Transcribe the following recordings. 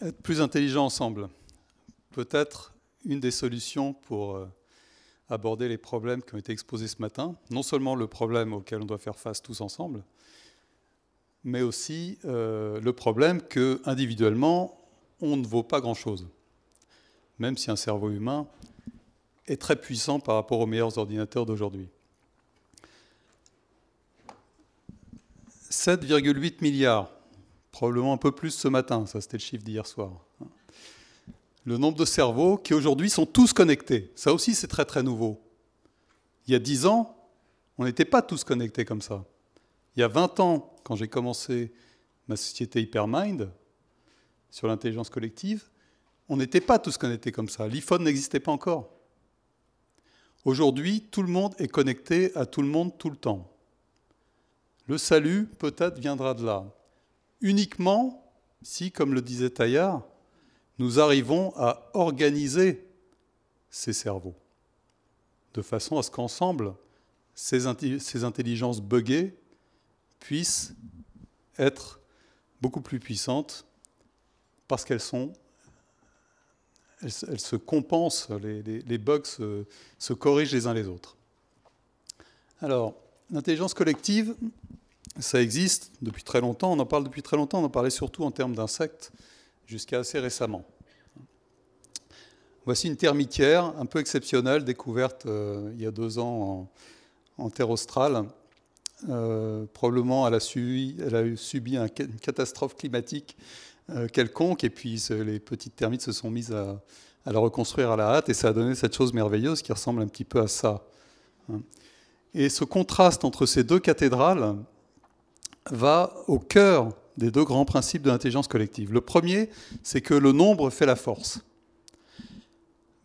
être plus intelligent ensemble. Peut-être une des solutions pour euh, aborder les problèmes qui ont été exposés ce matin, non seulement le problème auquel on doit faire face tous ensemble, mais aussi euh, le problème que individuellement on ne vaut pas grand-chose, même si un cerveau humain est très puissant par rapport aux meilleurs ordinateurs d'aujourd'hui. 7,8 milliards probablement un peu plus ce matin, ça c'était le chiffre d'hier soir. Le nombre de cerveaux qui aujourd'hui sont tous connectés, ça aussi c'est très très nouveau. Il y a dix ans, on n'était pas tous connectés comme ça. Il y a 20 ans, quand j'ai commencé ma société Hypermind sur l'intelligence collective, on n'était pas tous connectés comme ça. L'iPhone n'existait pas encore. Aujourd'hui, tout le monde est connecté à tout le monde tout le temps. Le salut peut-être viendra de là uniquement si, comme le disait Taillard, nous arrivons à organiser ces cerveaux, de façon à ce qu'ensemble, ces, intelligences buggées puissent être beaucoup plus puissantes parce qu'elles sont elles, se compensent, les, bugs se, se corrigent les uns les autres. Alors, l'intelligence collective, ça existe depuis très longtemps, on en parle depuis très longtemps, on en parlait surtout en termes d'insectes jusqu'à assez récemment. Voici une termitière un peu exceptionnelle, découverte euh, il y a deux ans en, terre australe. Euh, probablement elle a subi, elle a subi une catastrophe climatique euh, quelconque, et puis les petites termites se sont mises à, la reconstruire à la hâte, et ça a donné cette chose merveilleuse qui ressemble un petit peu à ça. Hein. Et ce contraste entre ces deux cathédrales, va au cœur des deux grands principes de l'intelligence collective. Le premier, c'est que le nombre fait la force.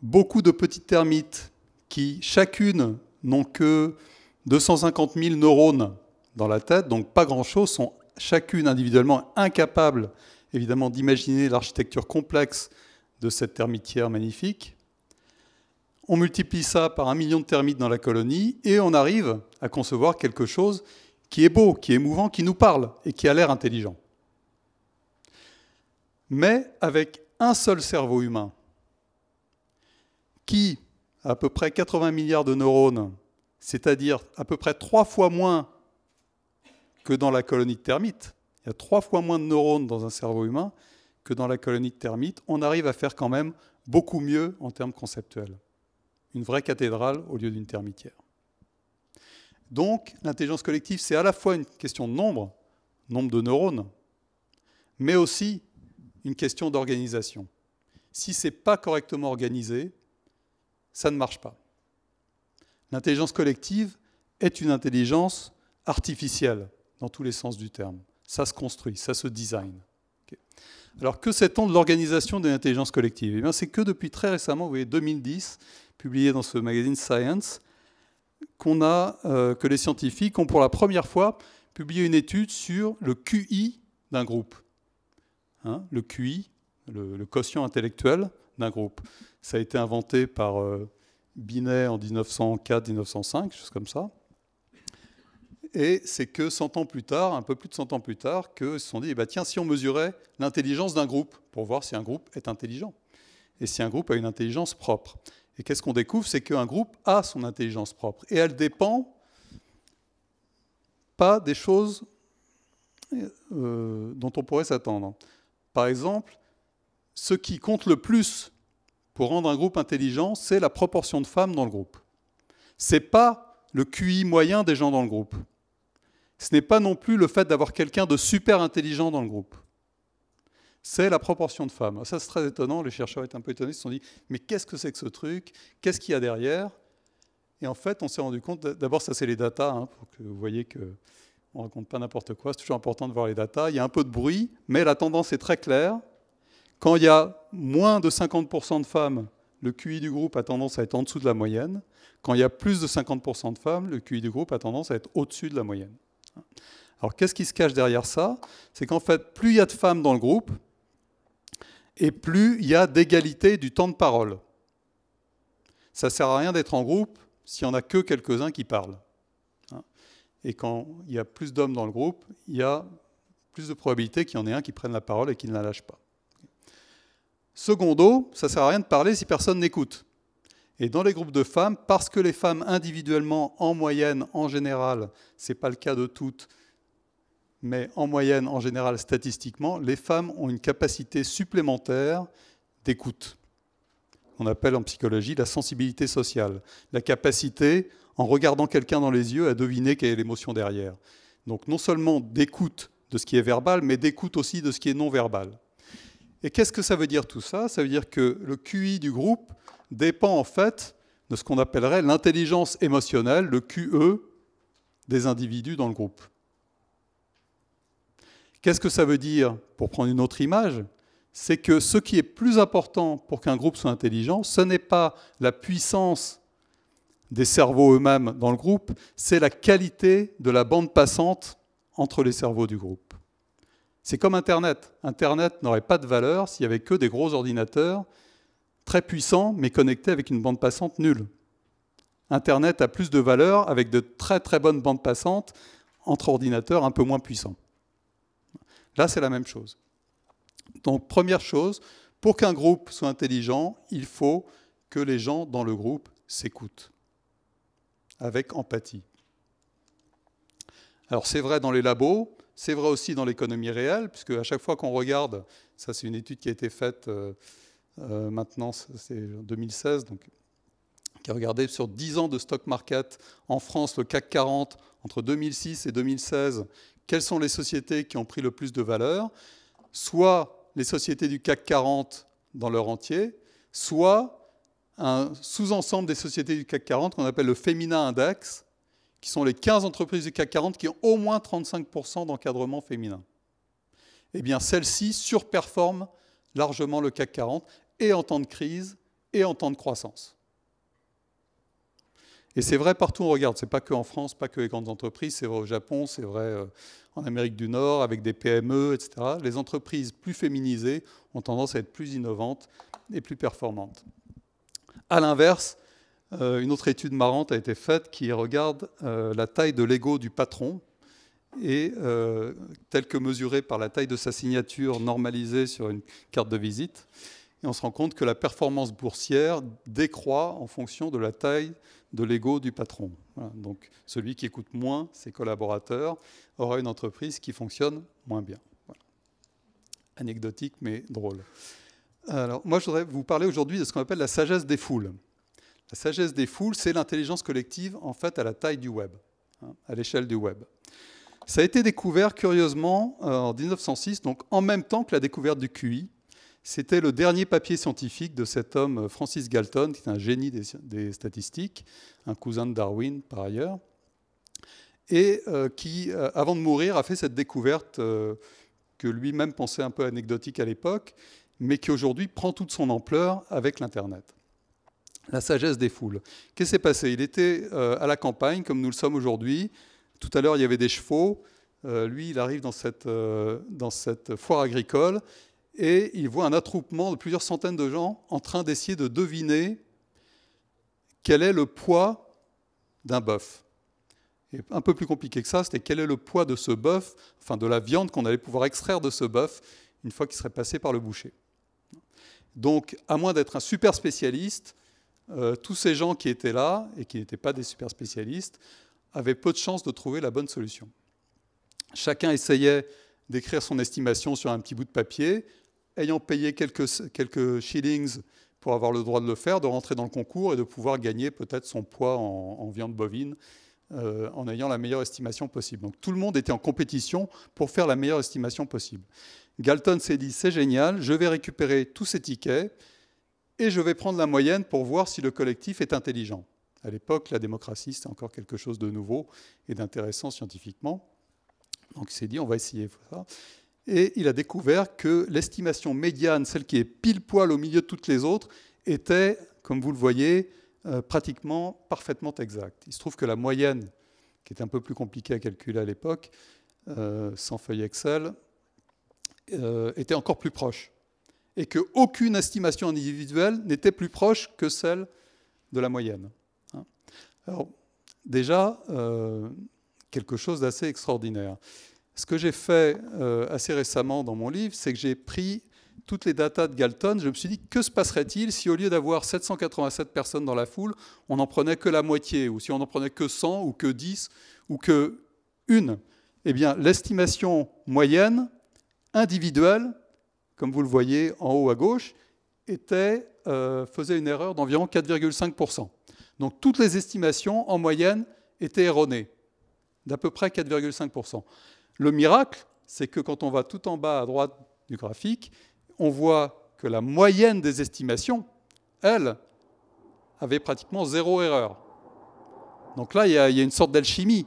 Beaucoup de petites termites qui, chacune, n'ont que 250 000 neurones dans la tête, donc pas grand-chose, sont chacune individuellement incapables, évidemment, d'imaginer l'architecture complexe de cette termitière magnifique. On multiplie ça par un million de termites dans la colonie et on arrive à concevoir quelque chose qui est beau, qui est émouvant, qui nous parle et qui a l'air intelligent. Mais avec un seul cerveau humain, qui a à peu près 80 milliards de neurones, c'est-à-dire à peu près trois fois moins que dans la colonie de termites, il y a trois fois moins de neurones dans un cerveau humain que dans la colonie de termites, on arrive à faire quand même beaucoup mieux en termes conceptuels. Une vraie cathédrale au lieu d'une termitière. Donc l'intelligence collective, c'est à la fois une question de nombre, nombre de neurones, mais aussi une question d'organisation. Si ce n'est pas correctement organisé, ça ne marche pas. L'intelligence collective est une intelligence artificielle, dans tous les sens du terme. Ça se construit, ça se design. Alors que sait-on de l'organisation de l'intelligence collective eh bien, C'est que depuis très récemment, vous voyez, 2010, publié dans ce magazine Science, qu'on a, euh, que les scientifiques ont pour la première fois publié une étude sur le QI d'un groupe. Hein, le QI, le, quotient intellectuel d'un groupe. Ça a été inventé par euh, Binet en 1904-1905, chose comme ça. Et c'est que 100 ans plus tard, un peu plus de 100 ans plus tard, qu'ils se sont dit, eh ben, tiens, si on mesurait l'intelligence d'un groupe, pour voir si un groupe est intelligent, et si un groupe a une intelligence propre. Et qu'est-ce qu'on découvre C'est qu'un groupe a son intelligence propre. Et elle dépend pas des choses euh, dont on pourrait s'attendre. Par exemple, ce qui compte le plus pour rendre un groupe intelligent, c'est la proportion de femmes dans le groupe. C'est pas le QI moyen des gens dans le groupe. Ce n'est pas non plus le fait d'avoir quelqu'un de super intelligent dans le groupe c'est la proportion de femmes. Ça, c'est très étonnant. Les chercheurs étaient un peu étonnés. Ils se sont dit mais qu'est-ce que c'est que ce truc Qu'est-ce qu'il y a derrière Et en fait, on s'est rendu compte. D'abord, ça, c'est les datas, hein, pour que vous voyez que on raconte pas n'importe quoi. C'est toujours important de voir les datas. Il y a un peu de bruit, mais la tendance est très claire. Quand il y a moins de 50% de femmes, le QI du groupe a tendance à être en dessous de la moyenne. Quand il y a plus de 50% de femmes, le QI du groupe a tendance à être au-dessus de la moyenne. Alors qu'est-ce qui se cache derrière ça C'est qu'en fait, plus il y a de femmes dans le groupe, et plus il y a d'égalité du temps de parole. Ça ne sert à rien d'être en groupe s'il n'y en a que quelques-uns qui parlent. Hein. Et quand il y a plus d'hommes dans le groupe, il y a plus de probabilité qu'il y en ait un qui prenne la parole et qui ne la lâche pas. Secondo, ça ne sert à rien de parler si personne n'écoute. Et dans les groupes de femmes, parce que les femmes individuellement, en moyenne, en général, ce n'est pas le cas de toutes, mais en moyenne, en général, statistiquement, les femmes ont une capacité supplémentaire d'écoute. On appelle en psychologie la sensibilité sociale, la capacité, en regardant quelqu'un dans les yeux, à deviner quelle est l'émotion derrière. Donc non seulement d'écoute de ce qui est verbal, mais d'écoute aussi de ce qui est non verbal. Et qu'est-ce que ça veut dire tout ça Ça veut dire que le QI du groupe dépend en fait de ce qu'on appellerait l'intelligence émotionnelle, le QE des individus dans le groupe. Qu'est-ce que ça veut dire Pour prendre une autre image, c'est que ce qui est plus important pour qu'un groupe soit intelligent, ce n'est pas la puissance des cerveaux eux-mêmes dans le groupe, c'est la qualité de la bande passante entre les cerveaux du groupe. C'est comme Internet. Internet n'aurait pas de valeur s'il n'y avait que des gros ordinateurs très puissants mais connectés avec une bande passante nulle. Internet a plus de valeur avec de très très bonnes bandes passantes entre ordinateurs un peu moins puissants. Là, c'est la même chose. Donc, première chose, pour qu'un groupe soit intelligent, il faut que les gens dans le groupe s'écoutent avec empathie. Alors c'est vrai dans les labos, c'est vrai aussi dans l'économie réelle, puisque à chaque fois qu'on regarde, ça c'est une étude qui a été faite euh, euh, maintenant, c'est en 2016, donc, qui a regardé sur 10 ans de stock market en France le CAC 40 entre 2006 et 2016, quelles sont les sociétés qui ont pris le plus de valeur, soit les sociétés du CAC 40 dans leur entier, soit un sous-ensemble des sociétés du CAC 40 qu'on appelle le Femina Index, qui sont les 15 entreprises du CAC 40 qui ont au moins 35% d'encadrement féminin. Eh bien, celles-ci surperforment largement le CAC 40, et en temps de crise, et en temps de croissance. Et c'est vrai partout où on regarde, c'est pas que en France, pas que les grandes entreprises, c'est vrai au Japon, c'est vrai euh, en Amérique du Nord avec des PME, etc. Les entreprises plus féminisées ont tendance à être plus innovantes et plus performantes. À l'inverse, euh, une autre étude marrante a été faite qui regarde euh, la taille de l'ego du patron et euh, telle que mesurée par la taille de sa signature normalisée sur une carte de visite. Et on se rend compte que la performance boursière décroît en fonction de la taille de l'ego du patron. Donc celui qui écoute moins ses collaborateurs aura une entreprise qui fonctionne moins bien. Anecdotique mais drôle. Alors moi je voudrais vous parler aujourd'hui de ce qu'on appelle la sagesse des foules. La sagesse des foules, c'est l'intelligence collective en fait à la taille du web, hein, à l'échelle du web. Ça a été découvert curieusement euh, en 1906, donc en même temps que la découverte du QI, c'était le dernier papier scientifique de cet homme, euh, Francis Galton, qui est un génie des, statistiques, un cousin de Darwin par ailleurs, et euh, qui, euh, avant de mourir, a fait cette découverte que lui-même pensait un peu anecdotique à l'époque, mais qui aujourd'hui prend toute son ampleur avec l'Internet. La sagesse des foules. Qu'est-ce qui s'est passé Il était à la campagne, comme nous le sommes aujourd'hui. Tout à l'heure, il y avait des chevaux. lui, il arrive dans cette, dans cette foire agricole et il voit un attroupement de plusieurs centaines de gens en train d'essayer de deviner quel est le poids d'un bœuf. Et un peu plus compliqué que ça, c'était quel est le poids de ce bœuf, enfin de la viande qu'on allait pouvoir extraire de ce bœuf une fois qu'il serait passé par le boucher. Donc, à moins d'être un super spécialiste, euh, tous ces gens qui étaient là et qui n'étaient pas des super spécialistes avaient peu de chances de trouver la bonne solution. Chacun essayait d'écrire son estimation sur un petit bout de papier, ayant payé quelques, quelques shillings pour avoir le droit de le faire, de rentrer dans le concours et de pouvoir gagner peut-être son poids en, viande bovine euh, en ayant la meilleure estimation possible. Donc tout le monde était en compétition pour faire la meilleure estimation possible. Galton s'est dit, c'est génial, je vais récupérer tous ces tickets et je vais prendre la moyenne pour voir si le collectif est intelligent. À l'époque, la démocratie, c'était encore quelque chose de nouveau et d'intéressant scientifiquement. Donc il s'est dit, on va essayer et il a découvert que l'estimation médiane, celle qui est pile poil au milieu de toutes les autres, était, comme vous le voyez, euh, pratiquement parfaitement exacte. Il se trouve que la moyenne, qui était un peu plus compliquée à calculer à l'époque, euh, sans feuille Excel, euh, était encore plus proche. Et qu'aucune estimation individuelle n'était plus proche que celle de la moyenne. Alors, déjà, quelque chose d'assez extraordinaire. Ce que j'ai fait euh, assez récemment dans mon livre, c'est que j'ai pris toutes les datas de Galton. Je me suis dit, que se passerait-il si au lieu d'avoir 787 personnes dans la foule, on n'en prenait que la moitié, ou si on n'en prenait que 100, ou que 10, ou que une Eh bien, l'estimation moyenne individuelle, comme vous le voyez en haut à gauche, était, euh, faisait une erreur d'environ 4,5%. Donc toutes les estimations, en moyenne, étaient erronées, d'à peu près 4,5%. Le miracle, c'est que quand on va tout en bas à droite du graphique, on voit que la moyenne des estimations, elle, avait pratiquement zéro erreur. Donc là, il y a, une sorte d'alchimie.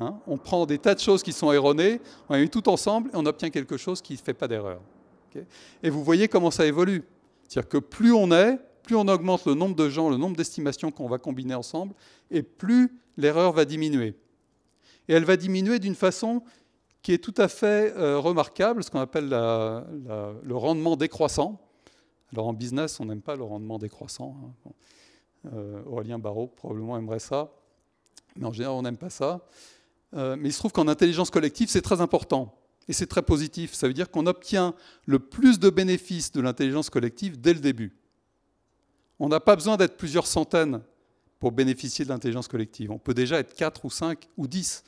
Hein. on prend des tas de choses qui sont erronées, on les met tout ensemble et on obtient quelque chose qui ne fait pas d'erreur. et vous voyez comment ça évolue. C'est-à-dire que plus on est, plus on augmente le nombre de gens, le nombre d'estimations qu'on va combiner ensemble, et plus l'erreur va diminuer et elle va diminuer d'une façon qui est tout à fait euh, remarquable, ce qu'on appelle le rendement décroissant. Alors en business, on n'aime pas le rendement décroissant. Hein. Euh, Aurélien Barraud probablement aimerait ça, mais en général, on n'aime pas ça. Euh, mais il se trouve qu'en intelligence collective, c'est très important. Et c'est très positif. Ça veut dire qu'on obtient le plus de bénéfices de l'intelligence collective dès le début. On n'a pas besoin d'être plusieurs centaines pour bénéficier de l'intelligence collective. On peut déjà être 4 ou 5 ou 10.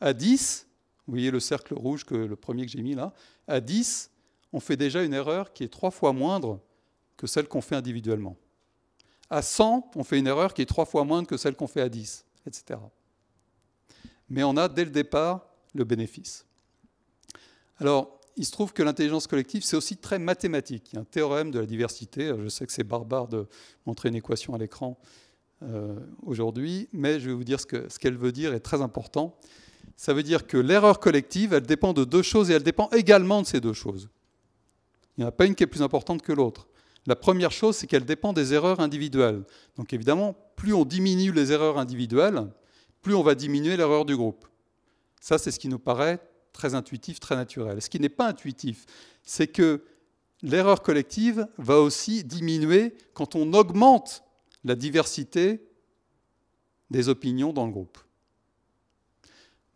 À 10, vous voyez le cercle rouge que le premier que j'ai mis là, à 10, on fait déjà une erreur qui est trois fois moindre que celle qu'on fait individuellement. À 100, on fait une erreur qui est trois fois moindre que celle qu'on fait à 10, etc. Mais on a dès le départ le bénéfice. Alors, il se trouve que l'intelligence collective, c'est aussi très mathématique. Il y a un théorème de la diversité. Je sais que c'est barbare de montrer une équation à l'écran, euh, aujourd'hui, mais je vais vous dire ce qu'elle ce qu'elle veut dire est très important. Ça veut dire que l'erreur collective, elle dépend de deux choses et elle dépend également de ces deux choses. Il n'y en a pas une qui est plus importante que l'autre. La première chose, c'est qu'elle dépend des erreurs individuelles. Donc évidemment, plus on diminue les erreurs individuelles, plus on va diminuer l'erreur du groupe. Ça, c'est ce qui nous paraît très intuitif, très naturel. Ce qui n'est pas intuitif, c'est que l'erreur collective va aussi diminuer quand on augmente la diversité des opinions dans le groupe.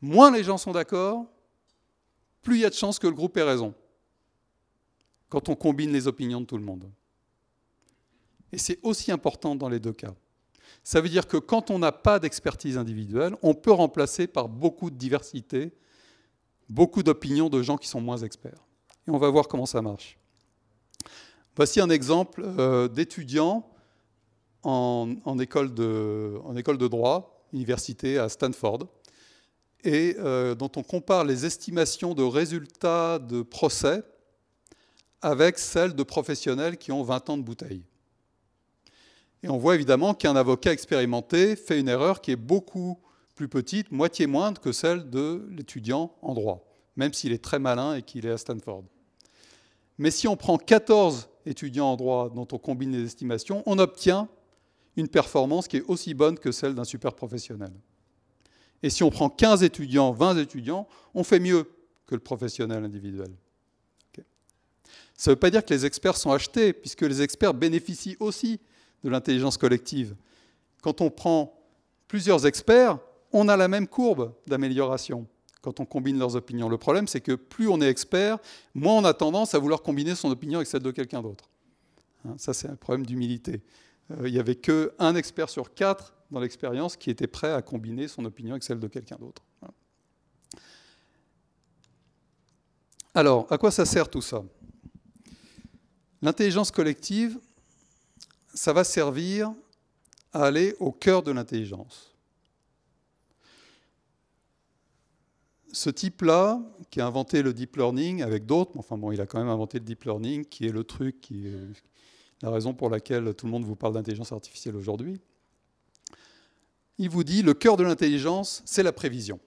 Moins les gens sont d'accord, plus il y a de chances que le groupe ait raison, quand on combine les opinions de tout le monde. Et c'est aussi important dans les deux cas. Ça veut dire que quand on n'a pas d'expertise individuelle, on peut remplacer par beaucoup de diversité, beaucoup d'opinions de gens qui sont moins experts. Et on va voir comment ça marche. Voici un exemple euh, d'étudiants en, école de, en, école de, droit, université à Stanford, et euh, dont on compare les estimations de résultats de procès avec celles de professionnels qui ont 20 ans de bouteille. Et on voit évidemment qu'un avocat expérimenté fait une erreur qui est beaucoup plus petite, moitié moindre que celle de l'étudiant en droit, même s'il est très malin et qu'il est à Stanford. Mais si on prend 14 étudiants en droit dont on combine les estimations, on obtient une performance qui est aussi bonne que celle d'un super professionnel. Et si on prend 15 étudiants, 20 étudiants, on fait mieux que le professionnel individuel. Ça ne veut pas dire que les experts sont achetés, puisque les experts bénéficient aussi de l'intelligence collective. Quand on prend plusieurs experts, on a la même courbe d'amélioration quand on combine leurs opinions. Le problème, c'est que plus on est expert, moins on a tendance à vouloir combiner son opinion avec celle de quelqu'un d'autre. Hein, ça, c'est un problème d'humilité. Euh, il n'y avait qu'un expert sur quatre dans l'expérience qui était prêt à combiner son opinion avec celle de quelqu'un d'autre. Alors, à quoi ça sert tout ça L'intelligence collective, ça va servir à aller au cœur de l'intelligence. Ce type-là, qui a inventé le deep learning avec d'autres, enfin bon, il a quand même inventé le deep learning, qui est le truc qui, euh, la raison pour laquelle tout le monde vous parle d'intelligence artificielle aujourd'hui, il vous dit le cœur de l'intelligence, c'est la prévision.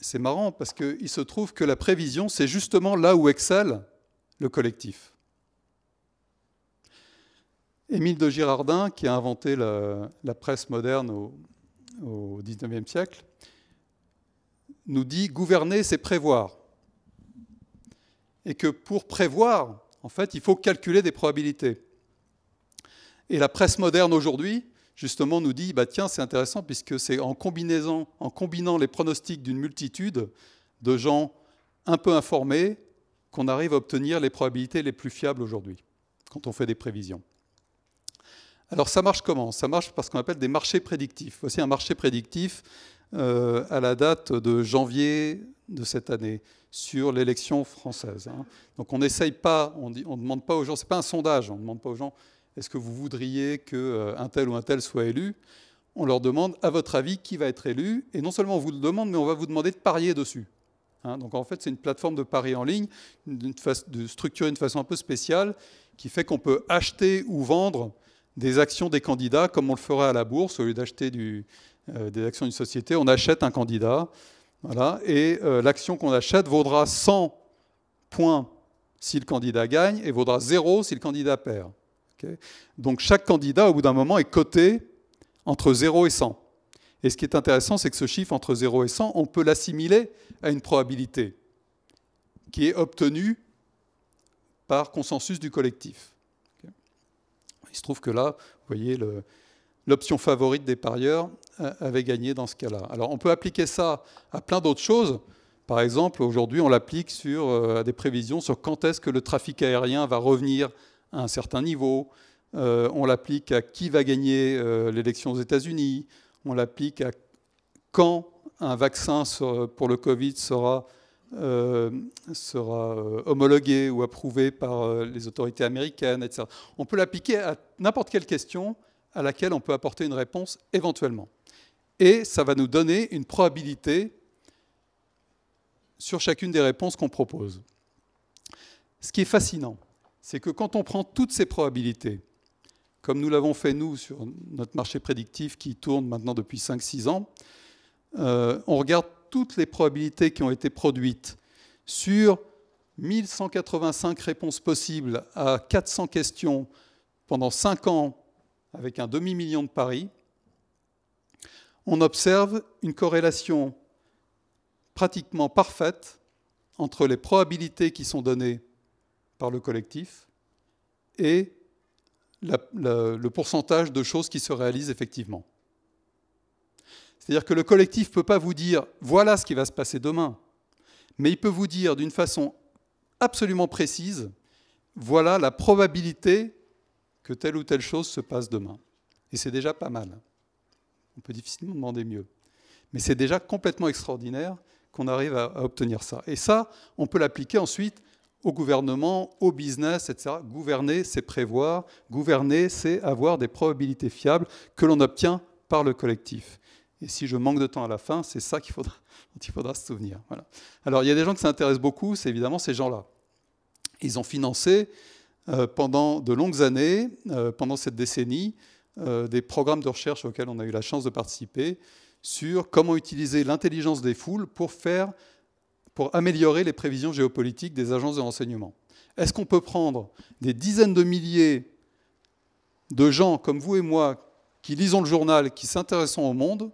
C'est marrant parce qu'il se trouve que la prévision, c'est justement là où excelle le collectif. Émile de Girardin, qui a inventé la, presse moderne au, XIXe siècle, nous dit gouverner, c'est prévoir. Et que pour prévoir, en fait, il faut calculer des probabilités. Et la presse moderne aujourd'hui, justement, nous dit, bah, tiens, c'est intéressant puisque c'est en, en combinant les pronostics d'une multitude de gens un peu informés qu'on arrive à obtenir les probabilités les plus fiables aujourd'hui, quand on fait des prévisions. Alors ça marche comment Ça marche par ce qu'on appelle des marchés prédictifs. Voici un marché prédictif euh, à la date de janvier de cette année sur l'élection française. Hein. Donc on n'essaye pas, on ne demande pas aux gens, c'est pas un sondage, on ne demande pas aux gens est-ce que vous voudriez qu'un euh, tel ou un tel soit élu On leur demande, à votre avis, qui va être élu Et non seulement on vous le demande, mais on va vous demander de parier dessus. Hein. donc en fait, c'est une plateforme de pari en ligne, de structurée d'une façon un peu spéciale, qui fait qu'on peut acheter ou vendre des actions des candidats comme on le ferait à la bourse. Au lieu d'acheter euh, des actions d'une société, on achète un candidat et euh, l'action qu'on achète vaudra 100 points si le candidat gagne et vaudra 0 si le candidat perd. Donc chaque candidat, au bout d'un moment, est coté entre 0 et 100. Et ce qui est intéressant, c'est que ce chiffre entre 0 et 100, on peut l'assimiler à une probabilité qui est obtenue par consensus du collectif. Il se trouve que là, vous voyez, le, l'option favorite des parieurs euh, avait gagné dans ce cas-là. Alors on peut appliquer ça à plein d'autres choses. Par exemple, aujourd'hui, on l'applique sur euh, des prévisions sur quand est-ce que le trafic aérien va revenir à un certain niveau. Euh, on l'applique à qui va gagner l'élection aux États-Unis. On l'applique à quand un vaccin pour le Covid sera, sera homologué ou approuvé par les autorités américaines, etc. On peut l'appliquer à n'importe quelle question à laquelle on peut apporter une réponse éventuellement. Et ça va nous donner une probabilité sur chacune des réponses qu'on propose. Ce qui est fascinant, c'est que quand on prend toutes ces probabilités, comme nous l'avons fait nous sur notre marché prédictif qui tourne maintenant depuis 5-6 ans, euh, on regarde toutes les probabilités qui ont été produites sur 1185 réponses possibles à 400 questions pendant 5 ans avec un demi-million de paris, on observe une corrélation pratiquement parfaite entre les probabilités qui sont données par le collectif et le pourcentage de choses qui se réalisent effectivement. C'est-à-dire que le collectif ne peut pas vous dire voilà ce qui va se passer demain, mais il peut vous dire d'une façon absolument précise voilà la probabilité que telle ou telle chose se passe demain. Et c'est déjà pas mal. On peut difficilement demander mieux. Mais c'est déjà complètement extraordinaire qu'on arrive à, obtenir ça. Et ça, on peut l'appliquer ensuite au gouvernement, au business, etc. Gouverner, c'est prévoir. Gouverner, c'est avoir des probabilités fiables que l'on obtient par le collectif. Et si je manque de temps à la fin, c'est ça qu'il faudra, dont il faudra se souvenir. Voilà. Alors, il y a des gens qui s'intéressent beaucoup, c'est évidemment ces gens-là. Ils ont financé euh, pendant de longues années, euh, pendant cette décennie, euh, des programmes de recherche auxquels on a eu la chance de participer sur comment utiliser l'intelligence des foules pour, faire, pour améliorer les prévisions géopolitiques des agences de renseignement. Est-ce qu'on peut prendre des dizaines de milliers de gens comme vous et moi qui lisons le journal, qui s'intéressons au monde,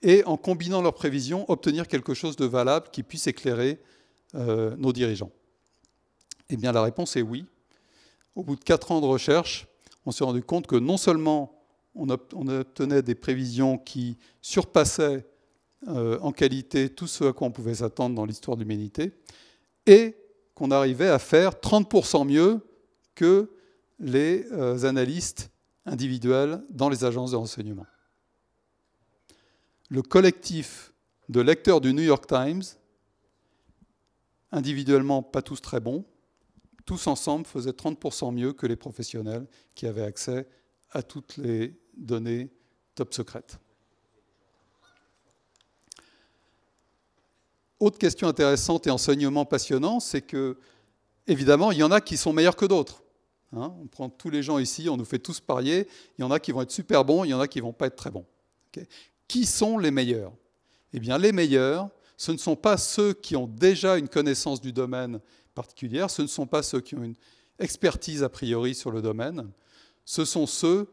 et en combinant leurs prévisions, obtenir quelque chose de valable qui puisse éclairer nos dirigeants eh bien, la réponse est oui. Au bout de quatre ans de recherche, on s'est rendu compte que non seulement on obtenait des prévisions qui surpassaient euh, en qualité tout ce à quoi on pouvait s'attendre dans l'histoire de l'humanité, et qu'on arrivait à faire 30% mieux que les euh, analystes individuels dans les agences de renseignement. Le collectif de lecteurs du New York Times, individuellement pas tous très bons, tous ensemble, faisaient 30% mieux que les professionnels qui avaient accès à toutes les données top secrètes. Autre question intéressante et enseignement passionnant, c'est que, évidemment, il y en a qui sont meilleurs que d'autres. Hein. on prend tous les gens ici, on nous fait tous parier. Il y en a qui vont être super bons, il y en a qui ne vont pas être très bons. qui sont les meilleurs Eh bien, les meilleurs, ce ne sont pas ceux qui ont déjà une connaissance du domaine particulière, ce ne sont pas ceux qui ont une expertise a priori sur le domaine, ce sont ceux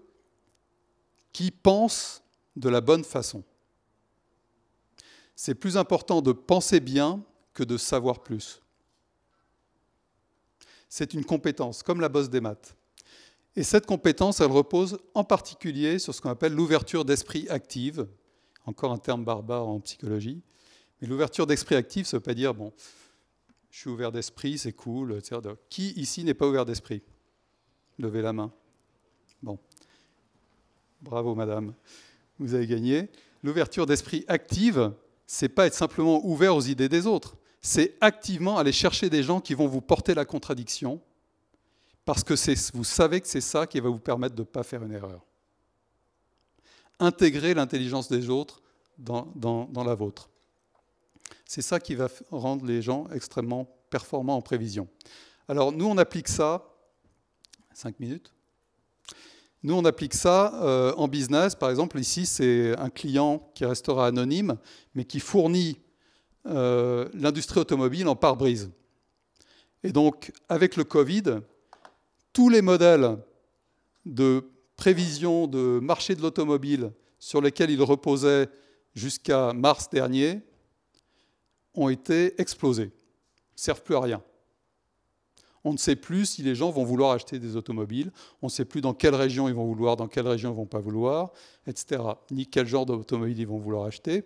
qui pensent de la bonne façon. C'est plus important de penser bien que de savoir plus. C'est une compétence, comme la bosse des maths. Et cette compétence, elle repose en particulier sur ce qu'on appelle l'ouverture d'esprit active, encore un terme barbare en psychologie. Mais l'ouverture d'esprit active, ça ne veut pas dire, bon, je suis ouvert d'esprit, c'est cool. Qui ici n'est pas ouvert d'esprit Levez la main. Bon. Bravo, madame. Vous avez gagné. L'ouverture d'esprit active, c'est pas être simplement ouvert aux idées des autres. C'est activement aller chercher des gens qui vont vous porter la contradiction, parce que vous savez que c'est ça qui va vous permettre de ne pas faire une erreur. Intégrer l'intelligence des autres dans la vôtre. C'est ça qui va rendre les gens extrêmement performants en prévision. Alors nous, on applique ça. cinq minutes. Nous, on applique ça euh, en business. Par exemple, ici, c'est un client qui restera anonyme, mais qui fournit euh, l'industrie automobile en pare-brise. Et donc, avec le Covid, tous les modèles de prévision de marché de l'automobile sur lesquels il reposait jusqu'à mars dernier ont été explosés, ne servent plus à rien. On ne sait plus si les gens vont vouloir acheter des automobiles, on ne sait plus dans quelle région ils vont vouloir, dans quelle région ils ne vont pas vouloir, etc. Ni quel genre d'automobile ils vont vouloir acheter.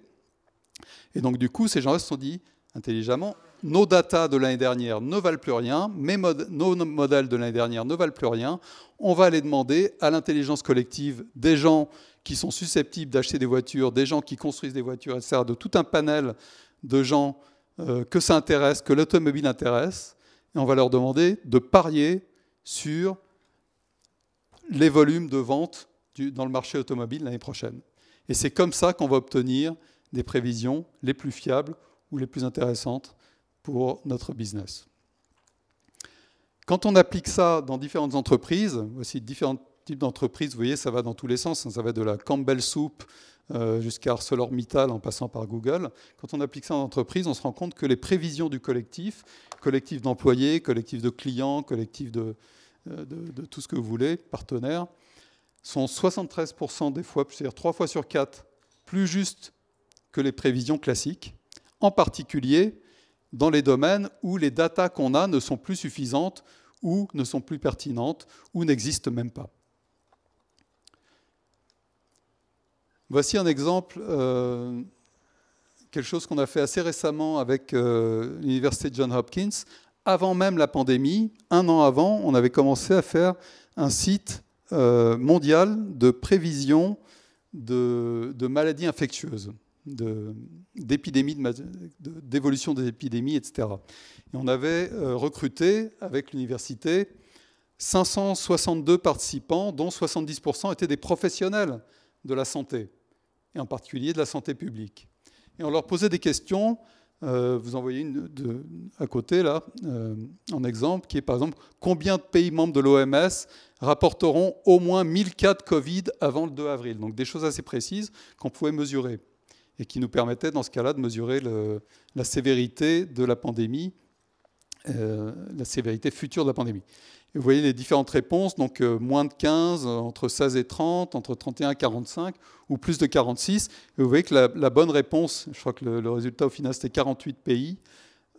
Et donc du coup, ces gens-là se sont dit intelligemment, nos data de l'année dernière ne valent plus rien, nos modèles de l'année dernière ne valent plus rien, on va aller demander à l'intelligence collective des gens qui sont susceptibles d'acheter des voitures, des gens qui construisent des voitures, etc., de tout un panel de gens euh, que ça intéresse, que l'automobile intéresse, et on va leur demander de parier sur les volumes de vente dans le marché automobile l'année prochaine. Et c'est comme ça qu'on va obtenir des prévisions les plus fiables ou les plus intéressantes pour notre business. Quand on applique ça dans différentes entreprises, voici différents types d'entreprises, vous voyez, ça va dans tous les sens, hein. ça va de la Campbell Soup euh, jusqu'à ArcelorMittal en passant par Google. Quand on applique ça en entreprise, on se rend compte que les prévisions du collectif, collectif d'employés, collectif de clients, collectif de, euh, tout ce que vous voulez, partenaires, sont 73% des fois, c'est-à-dire 3 fois sur 4, plus justes que les prévisions classiques, en particulier dans les domaines où les datas qu'on a ne sont plus suffisantes ou ne sont plus pertinentes ou n'existent même pas. Voici un exemple, euh, quelque chose qu'on a fait assez récemment avec l'Université euh, l'université Johns Hopkins. Avant même la pandémie, un an avant, on avait commencé à faire un site euh, mondial de prévision de, maladies infectieuses, d'épidémies, de, d'évolution des épidémies, etc. Et on avait recruté avec l'université 562 participants, dont 70% étaient des professionnels de la santé et en particulier de la santé publique. Et on leur posait des questions. Euh, vous en voyez une à côté, là, euh, en exemple, qui est par exemple combien de pays membres de l'OMS rapporteront au moins 1000 cas de Covid avant le 2 avril Donc des choses assez précises qu'on pouvait mesurer et qui nous permettaient, dans ce cas-là, de mesurer la sévérité de la pandémie, euh, la sévérité future de la pandémie vous voyez les différentes réponses, donc euh, moins de 15, euh, entre 16 et 30, entre 31 et 45, ou plus de 46. vous voyez que la, bonne réponse, je crois que le, résultat au final c'était 48 pays,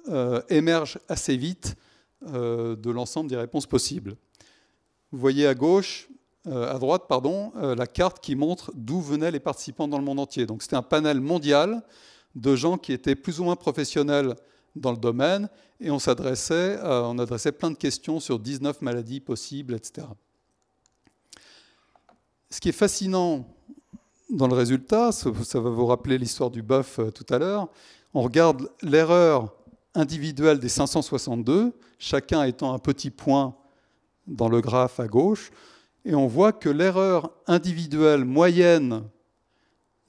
euh, émerge assez vite de l'ensemble des réponses possibles. Vous voyez à gauche, à droite, pardon, la carte qui montre d'où venaient les participants dans le monde entier. Donc c'était un panel mondial de gens qui étaient plus ou moins professionnels dans le domaine et on s'adressait, euh, on adressait plein de questions sur 19 maladies possibles, etc. Ce qui est fascinant dans le résultat, ça va vous rappeler l'histoire du bœuf euh, tout à l'heure, on regarde l'erreur individuelle des 562, chacun étant un petit point dans le graphe à gauche, et on voit que l'erreur individuelle moyenne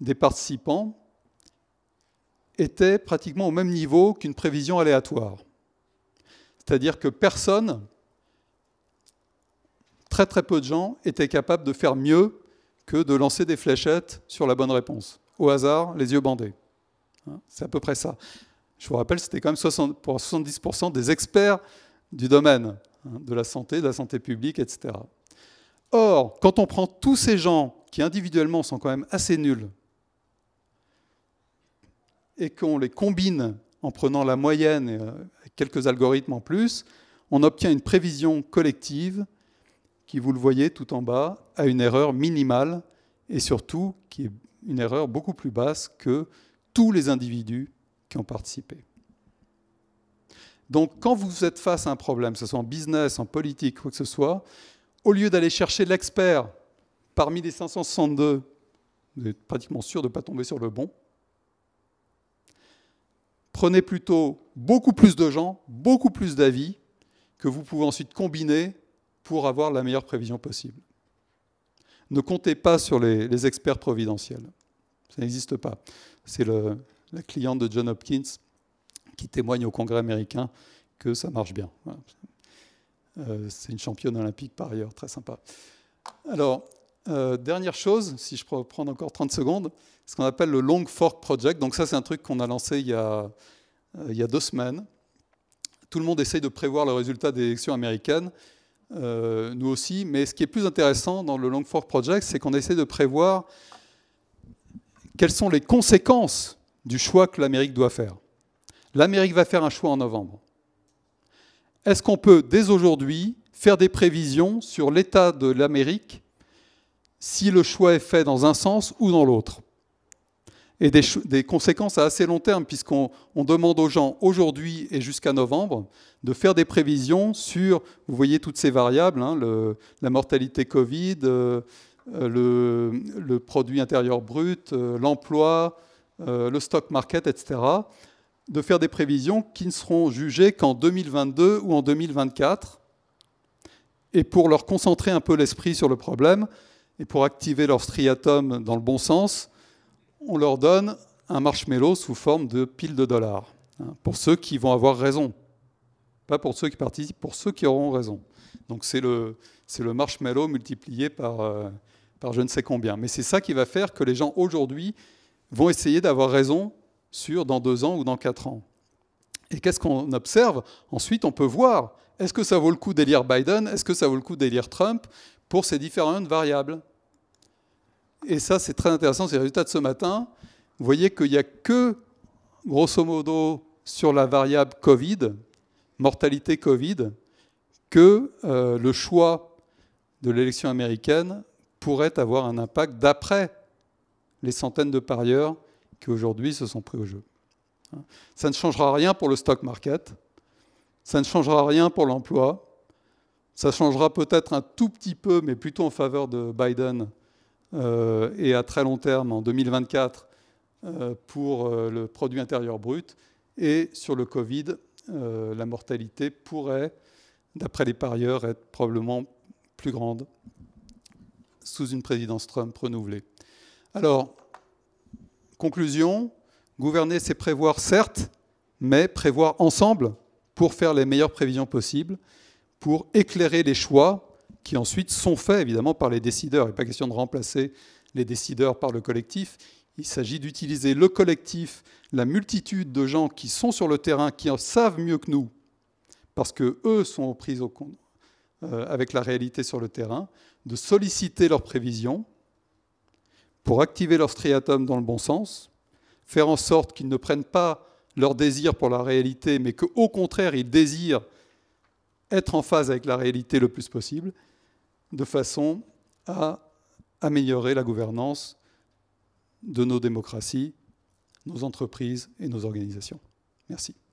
des participants était pratiquement au même niveau qu'une prévision aléatoire. C'est-à-dire que personne, très très peu de gens, étaient capables de faire mieux que de lancer des fléchettes sur la bonne réponse. Au hasard, les yeux bandés. Hein, c'est à peu près ça. Je vous rappelle, c'était quand même pour 70% des experts du domaine hein, de la santé, de la santé publique, etc. Or, quand on prend tous ces gens qui individuellement sont quand même assez nuls, et qu'on les combine en prenant la moyenne et euh, quelques algorithmes en plus, on obtient une prévision collective qui, vous le voyez tout en bas, a une erreur minimale et surtout qui est une erreur beaucoup plus basse que tous les individus qui ont participé. Donc quand vous êtes face à un problème, que ce soit en business, en politique, quoi que ce soit, au lieu d'aller chercher l'expert parmi les 562, vous êtes pratiquement sûr de ne pas tomber sur le bon, Prenez plutôt beaucoup plus de gens, beaucoup plus d'avis, que vous pouvez ensuite combiner pour avoir la meilleure prévision possible. Ne comptez pas sur les, experts providentiels. Ça n'existe pas. C'est la cliente de John Hopkins qui témoigne au Congrès américain que ça marche bien. Euh, c'est une championne olympique par ailleurs, très sympa. Alors, euh, dernière chose, si je peux prendre encore 30 secondes, ce qu'on appelle le Long Fork Project. Donc ça, c'est un truc qu'on a lancé il y a, euh, deux semaines. Tout le monde essaye de prévoir le résultat des élections américaines, euh, nous aussi. Mais ce qui est plus intéressant dans le Long Fork Project, c'est qu'on essaie de prévoir quelles sont les conséquences du choix que l'Amérique doit faire. L'Amérique va faire un choix en novembre. Est-ce qu'on peut, dès aujourd'hui, faire des prévisions sur l'état de l'Amérique si le choix est fait dans un sens ou dans l'autre et des, conséquences à assez long terme, puisqu'on demande aux gens aujourd'hui et jusqu'à novembre de faire des prévisions sur, vous voyez toutes ces variables, hein, la mortalité Covid, euh, euh, le, produit intérieur brut, euh, l'emploi, le stock market, etc., de faire des prévisions qui ne seront jugées qu'en 2022 ou en 2024. Et pour leur concentrer un peu l'esprit sur le problème, et pour activer leur striatum dans le bon sens, on leur donne un marshmallow sous forme de pile de dollars, hein, pour ceux qui vont avoir raison. Pas pour ceux qui participent, pour ceux qui auront raison. Donc c'est le, marshmallow multiplié par, euh, par je ne sais combien. Mais c'est ça qui va faire que les gens aujourd'hui vont essayer d'avoir raison sur dans deux ans ou dans quatre ans. Et qu'est-ce qu'on observe Ensuite, on peut voir, est-ce que ça vaut le coup d'élire Biden Est-ce que ça vaut le coup d'élire Trump pour ces différentes variables et ça, c'est très intéressant, c'est le résultat de ce matin. Vous voyez qu'il n'y a que, grosso modo, sur la variable Covid, mortalité Covid, que euh, le choix de l'élection américaine pourrait avoir un impact d'après les centaines de parieurs qui aujourd'hui se sont pris au jeu. Ça ne changera rien pour le stock market, ça ne changera rien pour l'emploi, ça changera peut-être un tout petit peu, mais plutôt en faveur de Biden euh, et à très long terme, en 2024, euh, pour euh, le produit intérieur brut. Et sur le Covid, la mortalité pourrait, d'après les parieurs, être probablement plus grande sous une présidence Trump renouvelée. Alors, conclusion, gouverner, c'est prévoir, certes, mais prévoir ensemble pour faire les meilleures prévisions possibles, pour éclairer les choix qui ensuite sont faits évidemment par les décideurs. Il n'est pas question de remplacer les décideurs par le collectif. Il s'agit d'utiliser le collectif, la multitude de gens qui sont sur le terrain, qui en savent mieux que nous, parce qu'eux sont pris au, euh, avec la réalité sur le terrain, de solliciter leurs prévisions pour activer leur striatum dans le bon sens, faire en sorte qu'ils ne prennent pas leur désir pour la réalité, mais qu'au contraire, ils désirent être en phase avec la réalité le plus possible, de façon à améliorer la gouvernance de nos démocraties, nos entreprises et nos organisations. Merci.